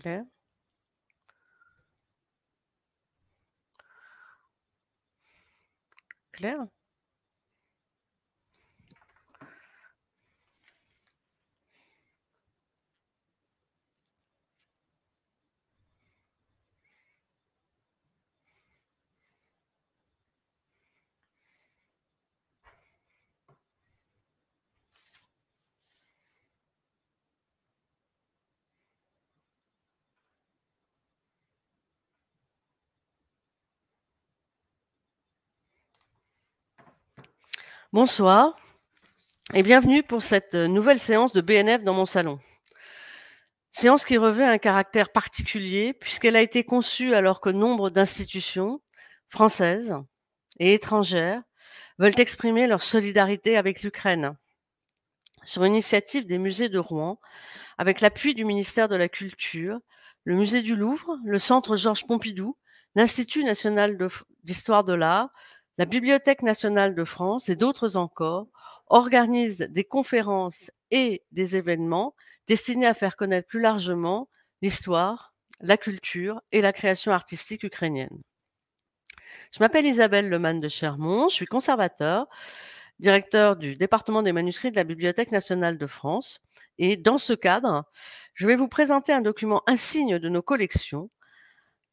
Será? Claro. Bonsoir et bienvenue pour cette nouvelle séance de BNF dans mon salon. Séance qui revêt un caractère particulier puisqu'elle a été conçue alors que nombre d'institutions françaises et étrangères veulent exprimer leur solidarité avec l'Ukraine. Sur l'initiative des musées de Rouen, avec l'appui du ministère de la Culture, le musée du Louvre, le centre Georges Pompidou, l'Institut national d'histoire de, de l'art, la Bibliothèque nationale de France et d'autres encore organisent des conférences et des événements destinés à faire connaître plus largement l'histoire, la culture et la création artistique ukrainienne. Je m'appelle Isabelle Man de Chermont, je suis conservateur, directeur du département des manuscrits de la Bibliothèque nationale de France. Et dans ce cadre, je vais vous présenter un document insigne de nos collections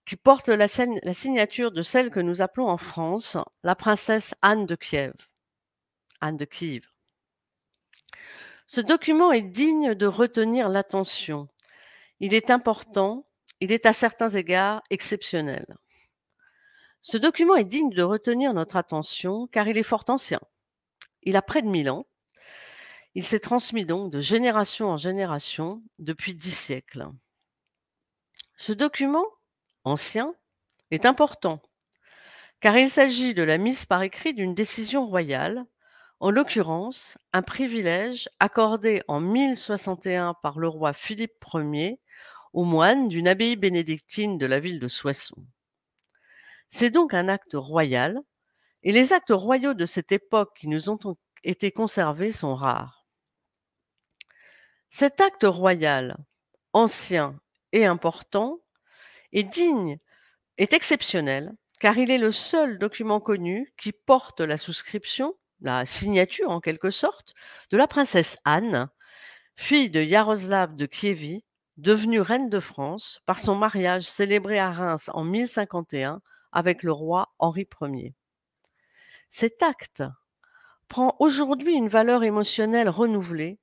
qui porte la, signature de celle que nous appelons en France la princesse Anne de Kiev. Anne de Kiev. Ce document est digne de retenir l'attention. Il est important, il est à certains égards exceptionnel. Ce document est digne de retenir notre attention car il est fort ancien. Il a près de 1000 ans. Il s'est transmis donc de génération en génération depuis dix siècles. Ce document ancien est important, car il s'agit de la mise par écrit d'une décision royale, en l'occurrence un privilège accordé en 1061 par le roi Philippe Ier aux moines d'une abbaye bénédictine de la ville de Soissons. C'est donc un acte royal, et les actes royaux de cette époque qui nous ont été conservés sont rares. Cet acte royal, ancien et important, est digne, est exceptionnel, car il est le seul document connu qui porte la souscription, la signature en quelque sorte, de la princesse Anne, fille de Yaroslav de Kievie, devenue reine de France par son mariage célébré à Reims en 1051 avec le roi Henri Ier. Cet acte prend aujourd'hui une valeur émotionnelle renouvelée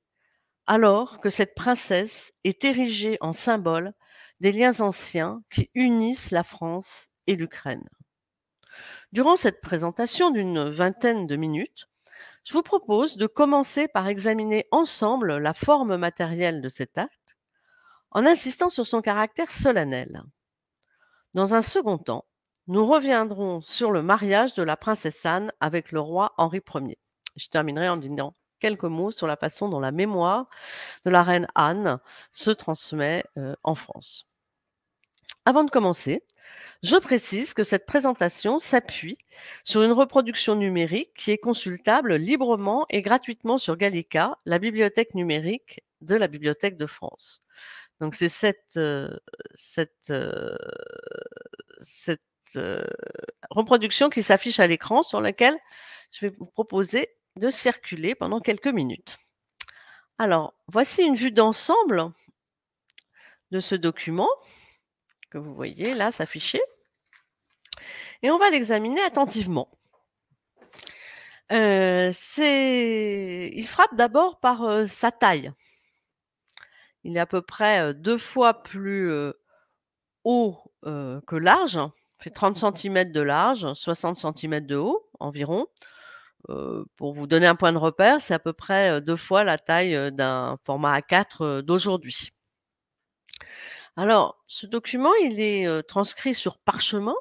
alors que cette princesse est érigée en symbole des liens anciens qui unissent la France et l'Ukraine. Durant cette présentation d'une vingtaine de minutes, je vous propose de commencer par examiner ensemble la forme matérielle de cet acte en insistant sur son caractère solennel. Dans un second temps, nous reviendrons sur le mariage de la princesse Anne avec le roi Henri Ier. Je terminerai en disant quelques mots sur la façon dont la mémoire de la reine Anne se transmet euh, en France. Avant de commencer, je précise que cette présentation s'appuie sur une reproduction numérique qui est consultable librement et gratuitement sur Gallica, la bibliothèque numérique de la Bibliothèque de France. Donc c'est cette, euh, euh, euh, reproduction qui s'affiche à l'écran sur laquelle je vais vous proposer de circuler pendant quelques minutes. Alors, voici une vue d'ensemble de ce document que vous voyez là s'afficher. Et on va l'examiner attentivement. Euh, il frappe d'abord par euh, sa taille. Il est à peu près euh, deux fois plus haut que large. Il fait 30 cm de large, 60 cm de haut environ. pour vous donner un point de repère, c'est à peu près deux fois la taille d'un format A4 d'aujourd'hui. Alors, ce document, il est transcrit sur parchemin.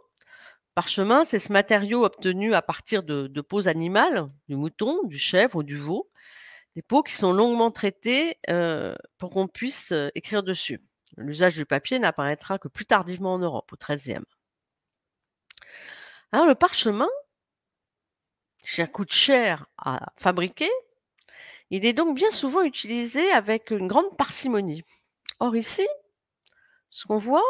Parchemin, c'est ce matériau obtenu à partir de, peaux animales, du mouton, du chèvre ou du veau, des peaux qui sont longuement traitées pour qu'on puisse écrire dessus. L'usage du papier n'apparaîtra que plus tardivement en Europe, au XIIIe. Alors, le parchemin, qui coûte cher à fabriquer, il est donc bien souvent utilisé avec une grande parcimonie. Or, ici, ce qu'on voit,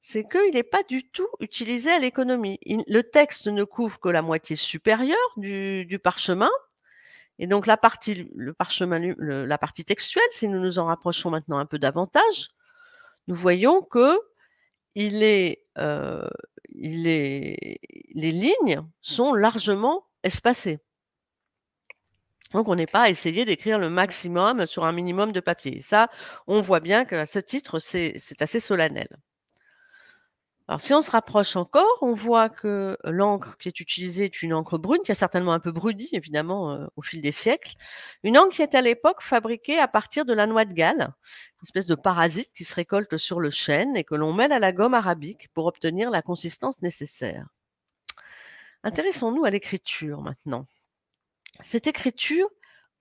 c'est qu'il n'est pas du tout utilisé à l'économie. Le texte ne couvre que la moitié supérieure du, parchemin. Et donc la partie, le parchemin, la partie textuelle, si nous nous en rapprochons maintenant un peu davantage, nous voyons que euh, les lignes sont largement espacées. Donc, on n'est pas à essayer d'écrire le maximum sur un minimum de papier. ça, on voit bien qu'à ce titre, c'est assez solennel. Alors, si on se rapproche encore, on voit que l'encre qui est utilisée est une encre brune, qui a certainement un peu brudi, évidemment, euh, au fil des siècles. Une encre qui est à l'époque fabriquée à partir de la noix de galle, une espèce de parasite qui se récolte sur le chêne et que l'on mêle à la gomme arabique pour obtenir la consistance nécessaire. Intéressons-nous à l'écriture maintenant. Cette écriture,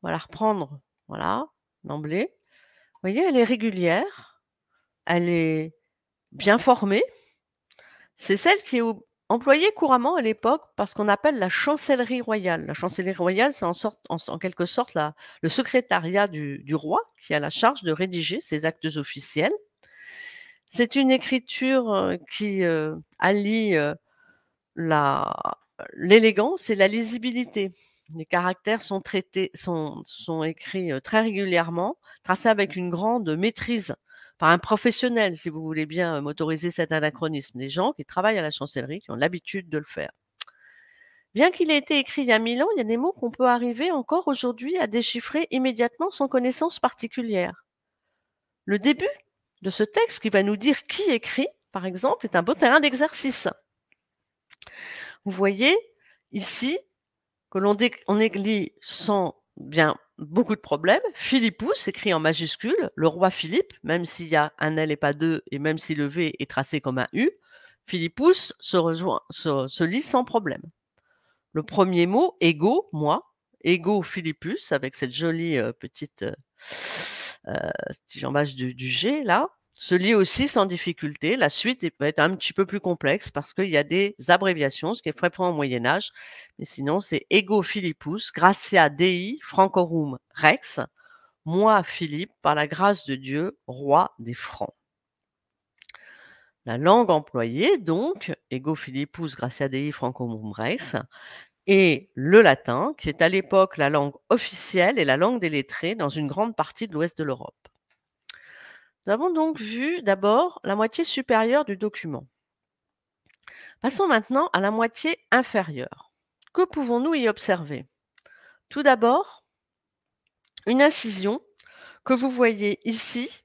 on va la reprendre, voilà, d'emblée. Vous voyez, elle est régulière, elle est bien formée. C'est celle qui est employée couramment à l'époque parce qu'on appelle la chancellerie royale. La chancellerie royale, c'est en, en, quelque sorte le secrétariat du, roi qui a la charge de rédiger ses actes officiels. C'est une écriture euh, qui euh, allie euh, l'élégance et la lisibilité les caractères sont traités, sont, écrits très régulièrement, tracés avec une grande maîtrise par un professionnel, si vous voulez bien m'autoriser cet anachronisme, des gens qui travaillent à la chancellerie, qui ont l'habitude de le faire. Bien qu'il ait été écrit il y a mille ans, il y a des mots qu'on peut arriver encore aujourd'hui à déchiffrer immédiatement sans connaissance particulière. Le début de ce texte qui va nous dire qui écrit, par exemple, est un beau terrain d'exercice. Vous voyez ici que l'on église sans bien beaucoup de problèmes. Philippus, écrit en majuscule, le roi Philippe, même s'il y a un L et pas deux, et même si le V est tracé comme un U, Philippus se, rejoint, se, se lit sans problème. Le premier mot, ego, moi, ego Philippus, avec cette jolie euh, petite euh, euh, petit jambage du, du, G là se lit aussi sans difficulté. La suite peut être un petit peu plus complexe parce qu'il y a des abréviations, ce qui est fréquent au Moyen Âge. Mais sinon, c'est Ego Philippus, Gratia Dei Francorum Rex, moi Philippe, par la grâce de Dieu, roi des Francs. La langue employée, donc, Ego Philippus, Gratia Dei Francorum Rex, et le latin, qui est à l'époque la langue officielle et la langue des lettrés dans une grande partie de l'ouest de l'Europe. Nous avons donc vu d'abord la moitié supérieure du document. Passons maintenant à la moitié inférieure. Que pouvons-nous y observer Tout d'abord, une incision que vous voyez ici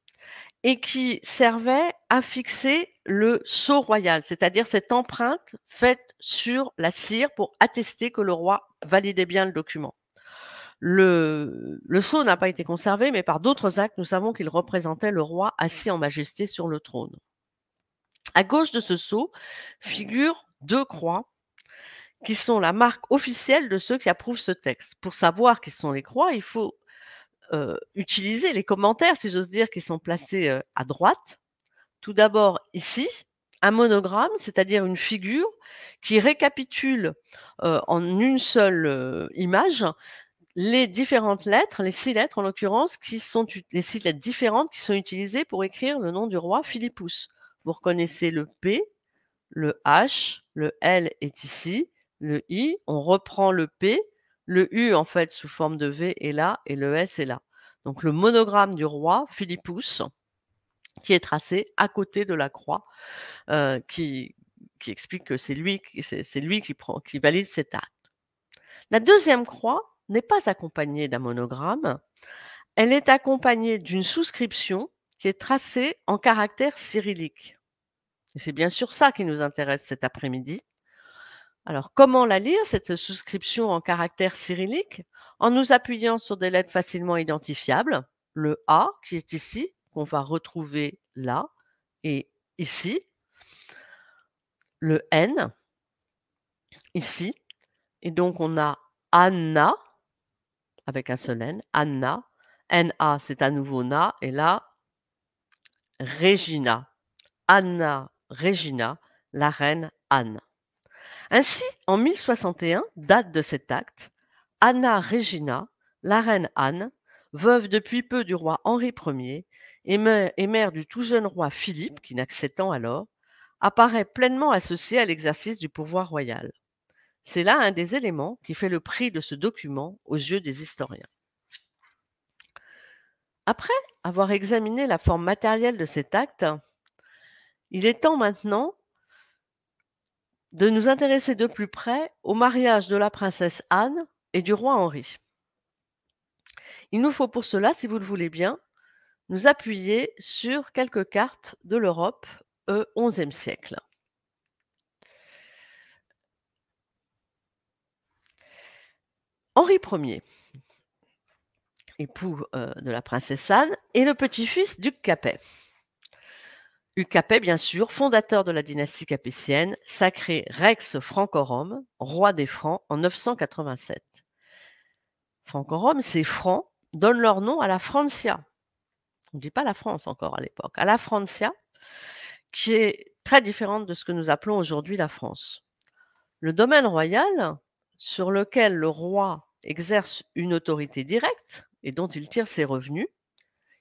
et qui servait à fixer le sceau royal, c'est-à-dire cette empreinte faite sur la cire pour attester que le roi validait bien le document. Le, sceau n'a pas été conservé, mais par d'autres actes, nous savons qu'il représentait le roi assis en majesté sur le trône. À gauche de ce sceau figurent deux croix qui sont la marque officielle de ceux qui approuvent ce texte. Pour savoir qui sont les croix, il faut euh, utiliser les commentaires, si j'ose dire, qui sont placés euh, à droite. Tout d'abord, ici, un monogramme, c'est-à-dire une figure qui récapitule euh, en une seule image les différentes lettres, les six lettres en l'occurrence, qui sont les six lettres différentes qui sont utilisées pour écrire le nom du roi Philippus. Vous reconnaissez le P, le H, le L est ici, le I, on reprend le P, le U en fait sous forme de V est là et le S est là. Donc le monogramme du roi Philippus qui est tracé à côté de la croix euh, qui, explique que c'est lui, c'est lui qui, qui valide cet acte. La deuxième croix n'est pas accompagnée d'un monogramme, elle est accompagnée d'une souscription qui est tracée en caractère cyrillique. Et c'est bien sûr ça qui nous intéresse cet après-midi. Alors, comment la lire, cette souscription en caractère cyrillique En nous appuyant sur des lettres facilement identifiables, le A qui est ici, qu'on va retrouver là et ici, le N ici, et donc on a Anna avec un seul N, Anna. N-A, c'est à nouveau Na. Et là, Regina. Anna Regina, la reine Anne. Ainsi, en 1061, date de cet acte, Anna Regina, la reine Anne, veuve depuis peu du roi Henri Ier et mère, du tout jeune roi Philippe, qui n'a que ans alors, apparaît pleinement associée à l'exercice du pouvoir royal. C'est là un des éléments qui fait le prix de ce document aux yeux des historiens. Après avoir examiné la forme matérielle de cet acte, il est temps maintenant de nous intéresser de plus près au mariage de la princesse Anne et du roi Henri. Il nous faut pour cela, si vous le voulez bien, nous appuyer sur quelques cartes de l'Europe au euh, XIe siècle. Henri Ier, époux euh, de la princesse Anne, et le petit-fils du Capet. Hugues Capet, bien sûr, fondateur de la dynastie capétienne, sacré Rex Francorum, roi des Francs, en 987. Francorum, ces Francs donnent leur nom à la Francia. On ne dit pas la France encore à l'époque, à la Francia, qui est très différente de ce que nous appelons aujourd'hui la France. Le domaine royal, sur lequel le roi exerce une autorité directe et dont il tire ses revenus,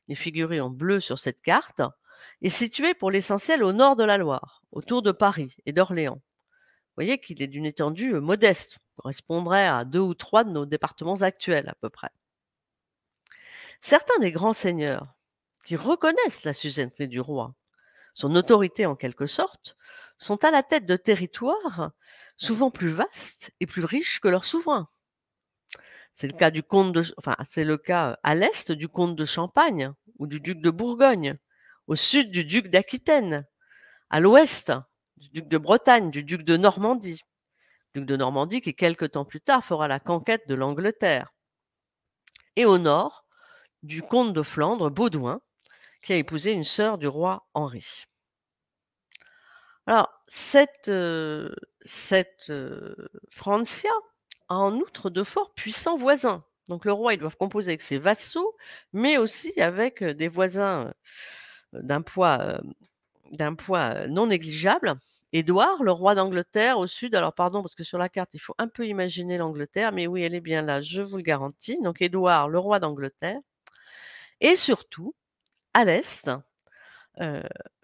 il est figuré en bleu sur cette carte, est situé pour l'essentiel au nord de la Loire, autour de Paris et d'Orléans. Vous voyez qu'il est d'une étendue euh, modeste, correspondrait à deux ou trois de nos départements actuels à peu près. Certains des grands seigneurs, qui reconnaissent la suzaineté du roi, son autorité en quelque sorte, sont à la tête de territoires souvent plus vastes et plus riches que leurs souverains. C'est le cas du comte de, c'est le cas euh, à l'est du comte de Champagne ou du duc de Bourgogne, au sud du duc d'Aquitaine, à l'ouest du duc de Bretagne, du duc de Normandie. duc de Normandie qui, quelque temps plus tard, fera la conquête de l'Angleterre. Et au nord, du comte de Flandre, Baudouin, qui a épousé une sœur du roi Henri. Alors, cette, Francia a en outre de forts puissants voisins. Donc, le roi, ils doivent composer avec ses vassaux, mais aussi avec des voisins d'un poids, non négligeable. Édouard, le roi d'Angleterre au sud. Alors pardon, parce que sur la carte, il faut un peu imaginer l'Angleterre, mais oui, elle est bien là, je vous le garantis. Donc Édouard, le roi d'Angleterre. Et surtout, à l'est,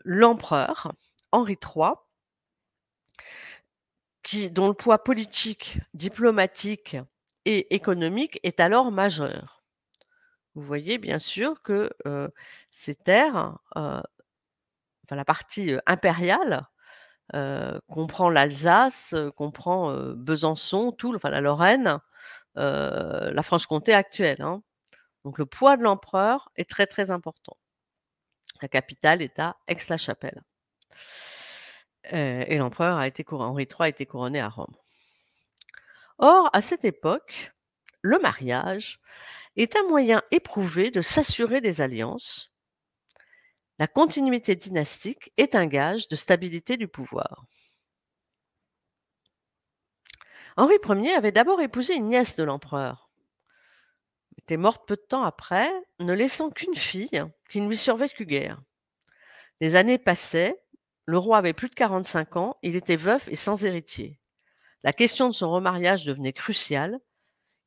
l'empereur, Henri III, qui, dont le poids politique, diplomatique et économique est alors majeur. Vous voyez bien sûr que euh, ces terres, euh, la partie euh, impériale, comprend l'Alsace, comprend Besançon, Toul, la Lorraine, la Franche-Comté actuelle. Hein. Donc le poids de l'empereur est très très important. La capitale est à Aix-la-Chapelle. Euh, et l'empereur a été couronné, Henri III a été couronné à Rome. Or, à cette époque, le mariage est un moyen éprouvé de s'assurer des alliances. La continuité dynastique est un gage de stabilité du pouvoir. Henri Ier avait d'abord épousé une nièce de l'empereur. Elle était morte peu de temps après, ne laissant qu'une fille qui ne lui survécut guère. Les années passaient le roi avait plus de 45 ans, il était veuf et sans héritier. La question de son remariage devenait cruciale.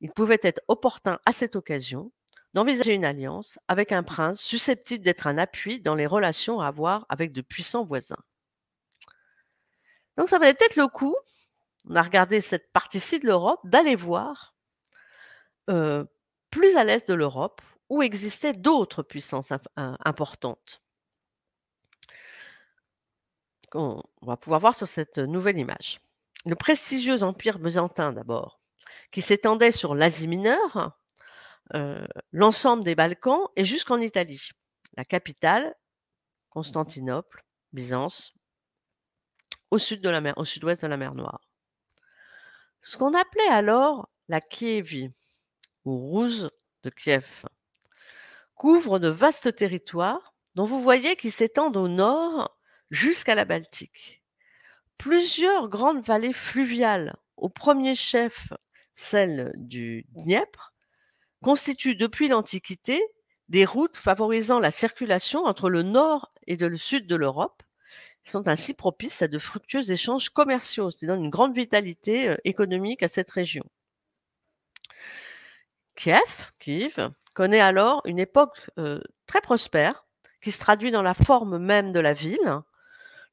Il pouvait être opportun à cette occasion d'envisager une alliance avec un prince susceptible d'être un appui dans les relations à avoir avec de puissants voisins. Donc ça valait peut-être le coup, on a regardé cette partie-ci de l'Europe, d'aller voir euh, plus à l'est de l'Europe où existaient d'autres puissances importantes. On va pouvoir voir sur cette euh, nouvelle image. Le prestigieux empire byzantin d'abord, qui s'étendait sur l'Asie mineure, euh, l'ensemble des Balkans et jusqu'en Italie. La capitale, Constantinople, Byzance, au sud de la mer, au sud-ouest de la mer Noire. Ce qu'on appelait alors la Kievie, ou Rouse de Kiev, couvre de vastes territoires dont vous voyez qu'ils s'étendent au nord jusqu'à la Baltique. Plusieurs grandes vallées fluviales, au premier chef celle du Dniepr, constituent depuis l'Antiquité des routes favorisant la circulation entre le nord et le sud de l'Europe, sont ainsi propices à de fructueux échanges commerciaux, ce qui donne une grande vitalité euh, économique à cette région. Kiev, connaît alors une époque euh, très prospère qui se traduit dans la forme même de la ville,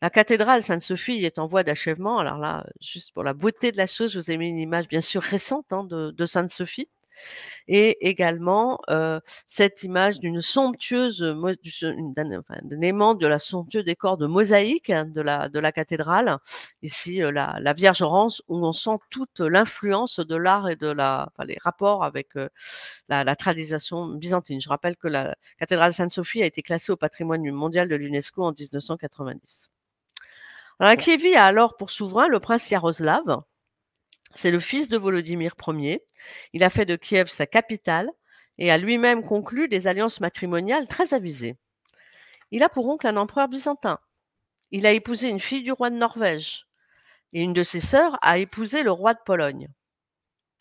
la cathédrale Sainte-Sophie est en voie d'achèvement. Alors là, juste pour la beauté de la chose, je vous ai mis une image bien sûr récente hein, de, Sainte-Sophie et également euh, cette image d'une somptueuse d'un enfin, de la somptueux décor de mosaïque hein, de la de la cathédrale ici euh, la, la Vierge orange où on sent toute l'influence de l'art et de la enfin, les rapports avec euh, la, la tradition byzantine je rappelle que la cathédrale Sainte-Sophie a été classée au patrimoine mondial de l'UNESCO en 1990 la a alors pour souverain le prince Yaroslav. C'est le fils de Volodymyr Ier. Il a fait de Kiev sa capitale et a lui-même conclu des alliances matrimoniales très avisées. Il a pour oncle un empereur byzantin. Il a épousé une fille du roi de Norvège. Et une de ses sœurs a épousé le roi de Pologne.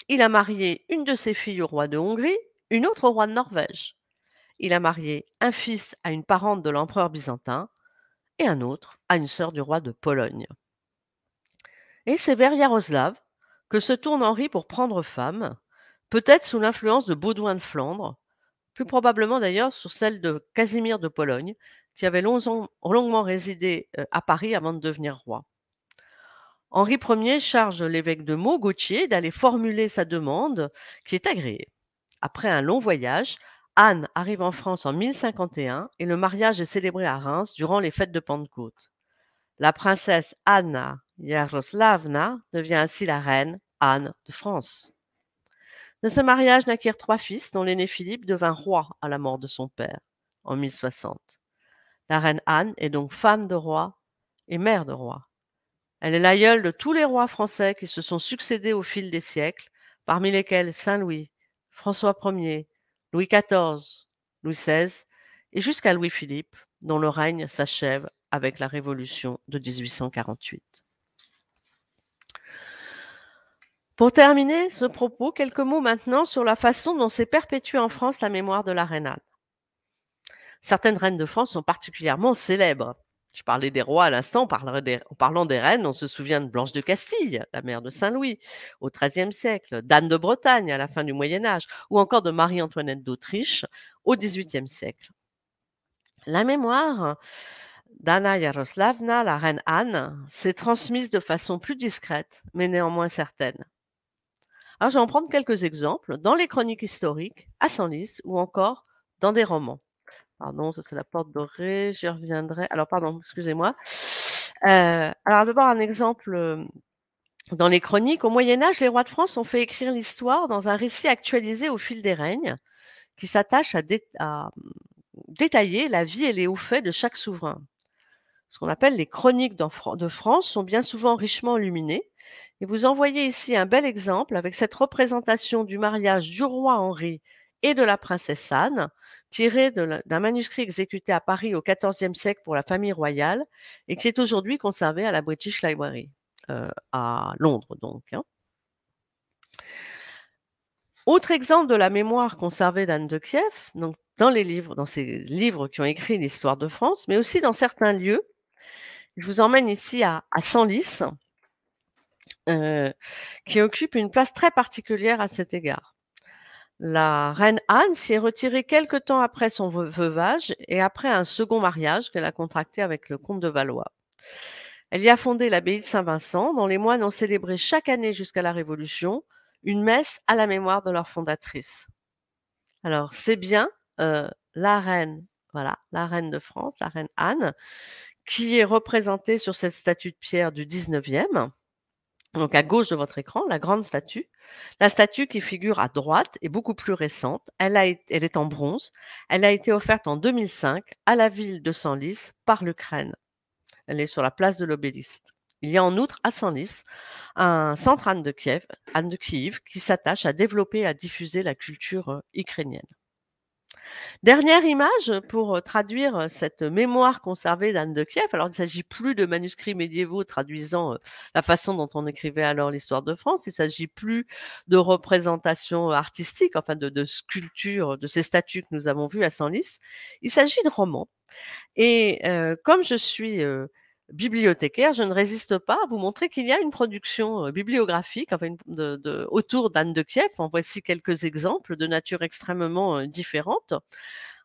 Il a marié une de ses filles au roi de Hongrie, une autre au roi de Norvège. Il a marié un fils à une parente de l'empereur byzantin et un autre à une sœur du roi de Pologne. Et c'est vers Yaroslav que se tourne Henri pour prendre femme, peut-être sous l'influence de Baudouin de Flandre, plus probablement d'ailleurs sur celle de Casimir de Pologne, qui avait longuement résidé euh, à Paris avant de devenir roi. Henri Ier charge l'évêque de Meaux, Gautier, d'aller formuler sa demande, qui est agréée. Après un long voyage, Anne arrive en France en 1051 et le mariage est célébré à Reims durant les fêtes de Pentecôte. La princesse Anna Yaroslavna devient ainsi la reine Anne de France. De ce mariage naquirent trois fils dont l'aîné Philippe devint roi à la mort de son père en 1060. La reine Anne est donc femme de roi et mère de roi. Elle est l'aïeule de tous les rois français qui se sont succédés au fil des siècles, parmi lesquels Saint Louis, François Ier, Louis XIV, Louis XVI et jusqu'à Louis-Philippe, dont le règne s'achève avec la Révolution de 1848. Pour terminer ce propos, quelques mots maintenant sur la façon dont s'est perpétuée en France la mémoire de la Anne. Certaines reines de France sont particulièrement célèbres. Je parlais des rois à l'instant, en parlant des reines, on se souvient de Blanche de Castille, la mère de Saint-Louis, au XIIIe siècle, d'Anne de Bretagne à la fin du Moyen Âge, ou encore de Marie-Antoinette d'Autriche au XVIIIe siècle. La mémoire d'Anna Yaroslavna, la reine Anne, s'est transmise de façon plus discrète, mais néanmoins certaine. Alors, je vais en prendre quelques exemples dans les chroniques historiques, à Senlis ou encore dans des romans. Pardon, ça c'est la porte dorée. J'y reviendrai. Alors, pardon, excusez-moi. Euh, alors, d'abord, un exemple dans les chroniques. Au Moyen Âge, les rois de France ont fait écrire l'histoire dans un récit actualisé au fil des règnes qui s'attache à, à, mmh, détailler la vie et les hauts faits de chaque souverain. Ce qu'on appelle les chroniques de France sont bien souvent richement illuminées. Et vous envoyez ici un bel exemple avec cette représentation du mariage du roi Henri et de la princesse Anne, tirée d'un manuscrit exécuté à Paris au XIVe siècle pour la famille royale et qui est aujourd'hui conservé à la British Library euh, à Londres. Donc, hein. Autre exemple de la mémoire conservée d'Anne de Kiev, donc dans les livres, dans ces livres qui ont écrit l'histoire de France, mais aussi dans certains lieux. Je vous emmène ici à, à Senlis, euh, qui occupe une place très particulière à cet égard. La reine Anne s'y est retirée quelque temps après son veuvage et après un second mariage qu'elle a contracté avec le comte de Valois. Elle y a fondé l'abbaye de Saint-Vincent, dont les moines ont célébré chaque année jusqu'à la Révolution une messe à la mémoire de leur fondatrice. Alors, c'est bien euh, la reine, voilà, la reine de France, la reine Anne, qui est représentée sur cette statue de pierre du 19e donc à gauche de votre écran, la grande statue. La statue qui figure à droite est beaucoup plus récente. Elle, a elle est en bronze. Elle a été offerte en 2005 à la ville de Senlis par l'Ukraine. Elle est sur la place de l'obéliste. Il y a en outre à Senlis un centre de Kiev, Anne de Kiev qui s'attache à développer et à diffuser la culture euh, ukrainienne. Dernière image pour euh, traduire euh, cette mémoire conservée d'Anne de Kiev. Alors, il ne s'agit plus de manuscrits médiévaux traduisant euh, la façon dont on écrivait alors l'histoire de France. Il ne s'agit plus de représentations artistiques, enfin de, sculptures, de ces statues que nous avons vues à Senlis. Il s'agit de romans. Et comme je suis bibliothécaire, je ne résiste pas à vous montrer qu'il y a une production euh, bibliographique autour d'Anne de Kiev. En voici quelques exemples de nature extrêmement euh, différente.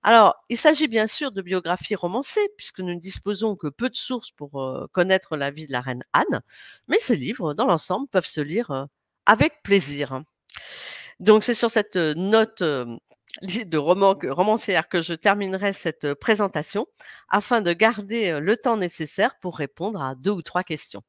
Alors, il s'agit bien sûr de biographies romancées, puisque nous ne disposons que peu de sources pour euh, connaître la vie de la reine Anne, mais ces livres, dans l'ensemble, peuvent se lire avec plaisir. Donc, c'est sur cette note de romancière que je terminerai cette présentation afin de garder le temps nécessaire pour répondre à deux ou trois questions.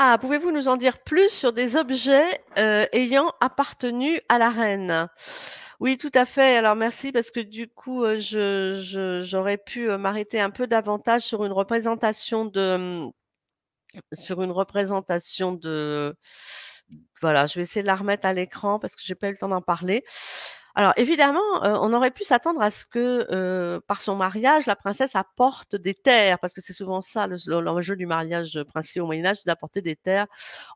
Ah, pouvez-vous nous en dire plus sur des objets ayant appartenu à la reine Oui, tout à fait. Alors merci parce que du coup, j'aurais pu m'arrêter un peu davantage sur une représentation de mmh, sur une représentation de. Voilà, je vais essayer de la remettre à l'écran parce que j'ai pas eu le temps d'en parler. Alors évidemment, on aurait pu s'attendre à ce que par son mariage, la princesse apporte des terres, parce que c'est souvent ça l'enjeu du mariage princier au Moyen Âge, d'apporter des terres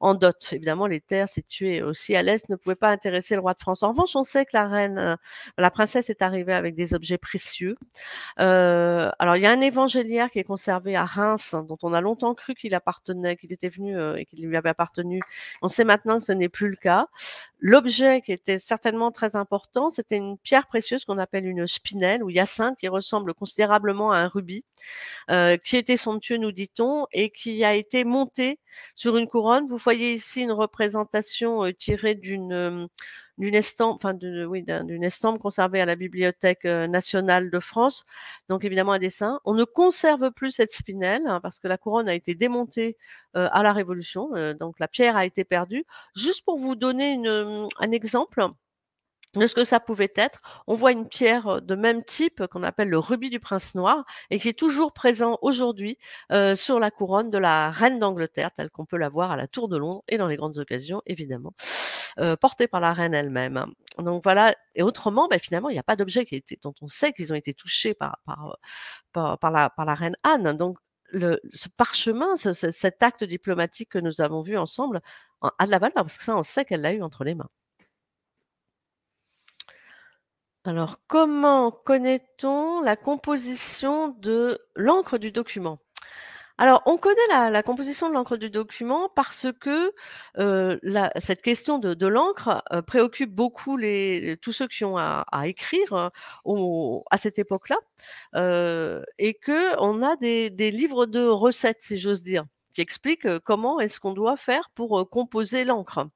en dot. Évidemment, les terres situées aussi à l'est ne pouvaient pas intéresser le roi de France. En revanche, on sait que la reine, la princesse est arrivée avec des objets précieux. alors il y a un évangéliaire qui est conservé à Reims, dont on a longtemps cru qu'il appartenait, qu'il était venu et qu'il lui avait appartenu. On sait maintenant que ce n'est plus le cas. L'objet qui était certainement très important, c'était une pierre précieuse qu'on appelle une spinelle ou hyacinthe, qui ressemble considérablement à un rubis, euh, qui était somptueux, nous dit-on, et qui a été montée sur une couronne. Vous voyez ici une représentation euh, tirée d'une euh, d'une estampe, oui, conservée à la Bibliothèque nationale de France. Donc évidemment un dessin. On ne conserve plus cette spinelle hein, parce que la couronne a été démontée à la Révolution. donc la pierre a été perdue. Juste pour vous donner un exemple de ce que ça pouvait être. On voit une pierre euh, de même type euh, qu'on appelle le rubis du prince noir et qui est toujours présent aujourd'hui euh, sur la couronne de la reine d'Angleterre, telle qu'on peut la voir à la Tour de Londres et dans les grandes occasions, évidemment, portée par la reine elle-même. Donc voilà, et autrement, ben, finalement, il n'y a pas d'objet qui dont on sait qu'ils ont été touchés par, par, la, par la reine Anne. Donc le, ce parchemin, cet acte diplomatique que nous avons vu ensemble, a de la valeur, parce que ça, on sait qu'elle l'a eu entre les mains. Alors, comment connaît-on la composition de l'encre du document alors, on connaît la, composition de l'encre du document parce que euh, cette question de, l'encre euh, préoccupe beaucoup tous ceux qui ont à, écrire à cette époque-là, euh, et que on a des livres de recettes, si j'ose dire qui explique comment est-ce qu'on doit faire pour composer l'encre.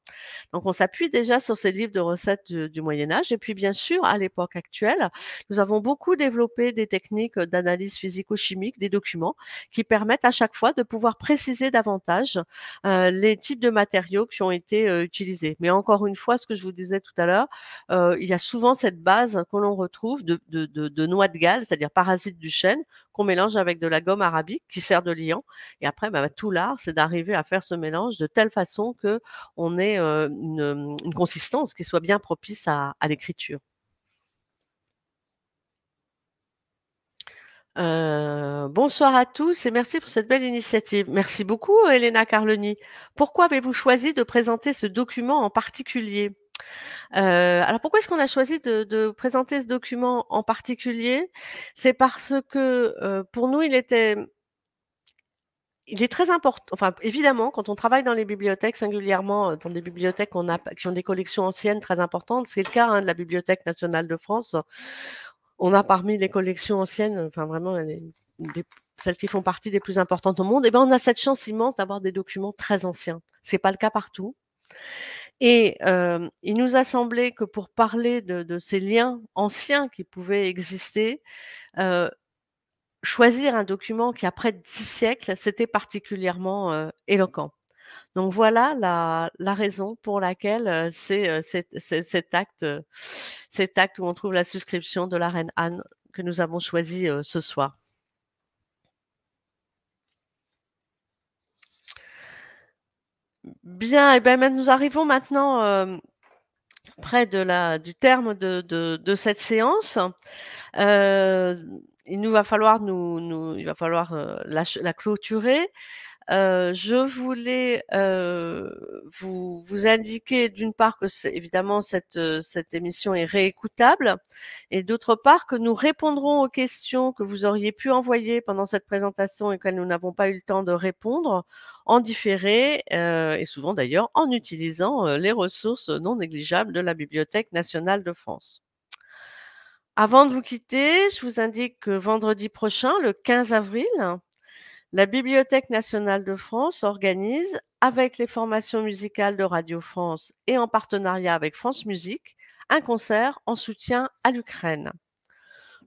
Donc on s'appuie déjà sur ces livres de recettes du, Moyen Âge et puis bien sûr à l'époque actuelle, nous avons beaucoup développé des techniques d'analyse physico-chimique des documents qui permettent à chaque fois de pouvoir préciser davantage les types de matériaux qui ont été utilisés. Mais encore une fois, ce que je vous disais tout à l'heure, il y a souvent cette base que l'on retrouve de, noix de galle, c'est-à-dire parasites du chêne qu'on mélange avec de la gomme arabique qui sert de liant. Et après, bah, tout l'art, c'est d'arriver à faire ce mélange de telle façon que on ait euh, une, consistance qui soit bien propice à, l'écriture. Euh, bonsoir à tous et merci pour cette belle initiative. Merci beaucoup, Elena Carloni. Pourquoi avez-vous choisi de présenter ce document en particulier euh, alors pourquoi est-ce qu'on a choisi de, présenter ce document en particulier C'est parce que euh, pour nous, il était il est très important, enfin évidemment, quand on travaille dans les bibliothèques, singulièrement euh, dans des bibliothèques qui ont des collections anciennes très importantes, c'est le cas hein, de la Bibliothèque nationale de France, on a parmi les collections anciennes, enfin vraiment celles qui font partie des plus importantes au monde, et eh ben on a cette chance immense d'avoir des documents très anciens. Ce n'est pas le cas partout. Et il nous a semblé que pour parler de, ces liens anciens qui pouvaient exister, choisir un document qui a près de dix siècles, c'était particulièrement éloquent. Donc voilà la, la raison pour laquelle c'est cet acte, cet acte où on trouve la souscription de la reine Anne que nous avons choisi ce soir. Bien, et eh bien nous arrivons maintenant euh, près de la, du terme de, de, de cette séance. Euh, il nous va falloir nous, nous il va falloir euh, la, clôturer. Euh, je voulais euh, vous, indiquer d'une part que évidemment euh, cette, émission est réécoutable et d'autre part que nous répondrons aux questions que vous auriez pu envoyer pendant cette présentation et que nous n'avons pas eu le temps de répondre en différé et souvent d'ailleurs en utilisant les ressources non négligeables de la Bibliothèque nationale de France. Avant de vous quitter, je vous indique que vendredi prochain, le 15 avril, la Bibliothèque nationale de France organise, avec les formations musicales de Radio France et en partenariat avec France Musique, un concert en soutien à l'Ukraine.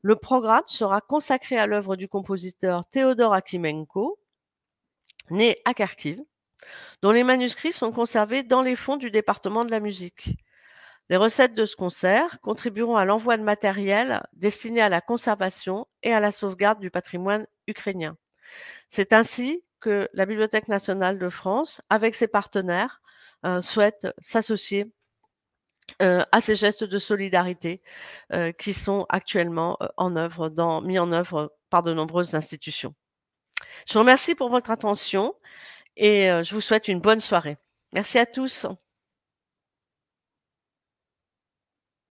Le programme sera consacré à l'œuvre du compositeur Théodore Akimenko, né à Kharkiv, dont les manuscrits sont conservés dans les fonds du département de la musique. Les recettes de ce concert contribueront à l'envoi de matériel destiné à la conservation et à la sauvegarde du patrimoine ukrainien. C'est ainsi que la Bibliothèque nationale de France, avec ses partenaires, euh, souhaite s'associer euh, à ces gestes de solidarité euh, qui sont actuellement en œuvre mis en œuvre par de nombreuses institutions. Je vous remercie pour votre attention et je vous souhaite une bonne soirée. Merci à tous.